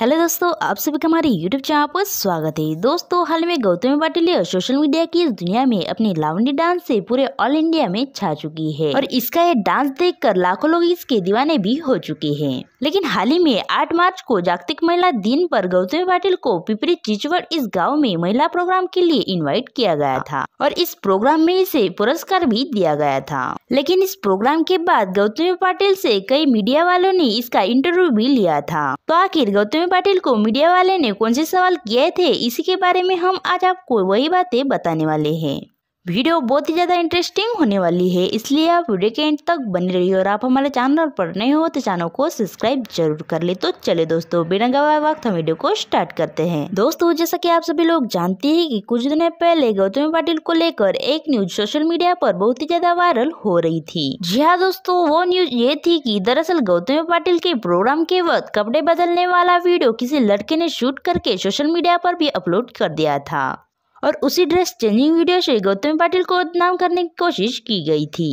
hello दोस्तों आप सभी का हमारे यूट्यूब चैनल पर स्वागत है दोस्तों हाल में पाटिल पाटिलिया सोशल मीडिया की दुनिया में अपने लावणी डांस से पूरे ऑल इंडिया में छा चुकी है और इसका ये डांस देखकर लाखों लोग इसके दीवाने भी हो चुके हैं लेकिन हाल ही में 8 मार्च को जागतिक महिला दिन पर गौतम पाटिल को पिपरी चिचवड़ इस गाँव में महिला प्रोग्राम के लिए इन्वाइट किया गया था और इस प्रोग्राम में इसे पुरस्कार भी दिया गया था लेकिन इस प्रोग्राम के बाद गौतम पाटिल ऐसी कई मीडिया वालों ने इसका इंटरव्यू भी लिया था तो आखिर गौतम में पाटिल को मीडिया वाले ने कौन से सवाल किए थे इसी के बारे में हम आज आपको वही बातें बताने वाले हैं वीडियो बहुत ही ज़्यादा इंटरेस्टिंग होने वाली है इसलिए आप वीडियो के एंड तक बने रहिए और आप हमारे चैनल पर नए हो तो चैनल को सब्सक्राइब जरूर कर ले तो चले दोस्तों बिना गवाए वक्त हम वीडियो को स्टार्ट करते हैं दोस्तों जैसा कि आप सभी लोग जानते हैं कि कुछ दिन पहले गौतमी पाटिल को लेकर एक न्यूज सोशल मीडिया पर बहुत ही ज्यादा वायरल हो रही थी जी हाँ दोस्तों वो न्यूज ये थी की दरअसल गौतमी पाटिल के प्रोग्राम के वक्त कपड़े बदलने वाला वीडियो किसी लड़के ने शूट करके सोशल मीडिया पर भी अपलोड कर दिया था और उसी ड्रेस चेंजिंग वीडियो से गौतम पाटिल को बदनाम करने की कोशिश की गई थी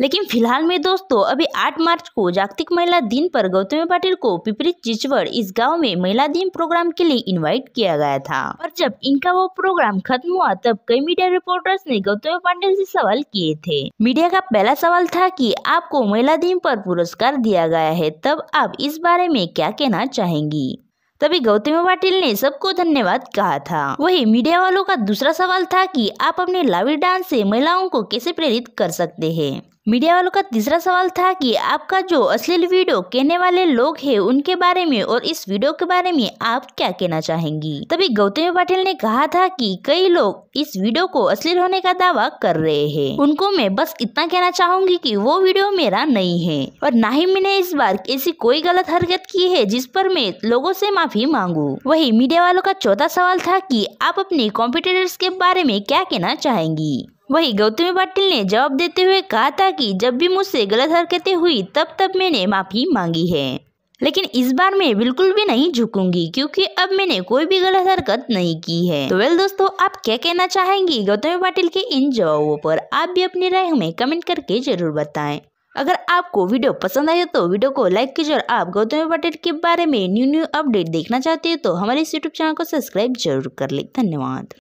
लेकिन फिलहाल में दोस्तों अभी 8 मार्च को जागतिक महिला दिन पर गौतम पाटिल को पिपरित चिचवड़ इस गांव में महिला दिन प्रोग्राम के लिए इनवाइट किया गया था और जब इनका वो प्रोग्राम खत्म हुआ तब कई मीडिया रिपोर्टर्स ने गौतम पाटिल से सवाल किए थे मीडिया का पहला सवाल था कि आपको महिला दिन पर पुरस्कार दिया गया है तब आप इस बारे में क्या कहना चाहेंगी तभी गौतमी पाटिल ने सबको धन्यवाद कहा था वही मीडिया वालों का दूसरा सवाल था कि आप अपने लावी डांस से महिलाओं को कैसे प्रेरित कर सकते हैं मीडिया वालों का तीसरा सवाल था कि आपका जो अश्लील वीडियो कहने वाले लोग हैं उनके बारे में और इस वीडियो के बारे में आप क्या कहना चाहेंगी तभी गौतमी पाटिल ने कहा था कि कई लोग इस वीडियो को अश्लील होने का दावा कर रहे हैं उनको मैं बस इतना कहना चाहूंगी कि वो वीडियो मेरा नहीं है और ना ही मैंने इस बार ऐसी कोई गलत हरकत की है जिस पर मैं लोगों से माफी मांगू वही मीडिया वालों का चौथा सवाल था की आप अपने कॉम्पिटिटर्स के बारे में क्या कहना चाहेंगी वही गौतमी पाटिल ने जवाब देते हुए कहा था कि जब भी मुझसे गलत हरकतें हुई तब तब मैंने माफ़ी मांगी है लेकिन इस बार मैं बिल्कुल भी नहीं झुकूंगी क्योंकि अब मैंने कोई भी गलत हरकत नहीं की है तो वेल दोस्तों आप क्या कहना चाहेंगी गौतमी पाटिल के इन जवाबों पर आप भी अपनी राय हमें कमेंट करके जरूर बताएं अगर आपको वीडियो पसंद आए तो वीडियो को लाइक कीजिए और आप गौतमी पाटिल के बारे में न्यू न्यू अपडेट देखना चाहते हैं तो हमारे इस यूट्यूब चैनल को सब्सक्राइब जरूर कर ले धन्यवाद